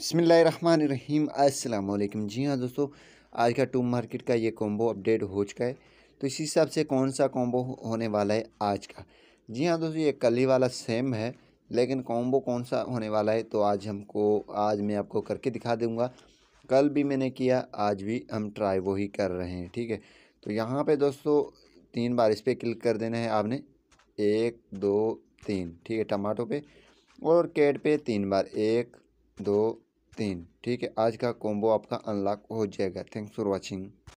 बसमीम अल्लाम जी हाँ दोस्तों आज का टू मार्केट का ये कॉम्बो अपडेट हो चुका है तो इसी हिसाब से कौन सा कॉम्बो होने वाला है आज का जी हाँ दोस्तों ये कल ही वाला सेम है लेकिन कॉम्बो कौन सा होने वाला है तो आज हमको आज मैं आपको करके दिखा दूँगा कल भी मैंने किया आज भी हम ट्राई वो ही कर रहे हैं ठीक है तो यहाँ पर दोस्तों तीन बार इस पर क्लिक कर देना है आपने एक दो तीन ठीक है टमाटो पर और कैट पर तीन बार एक दो तीन ठीक है आज का कॉम्बो आपका अनलॉक हो जाएगा थैंक्स फॉर वॉचिंग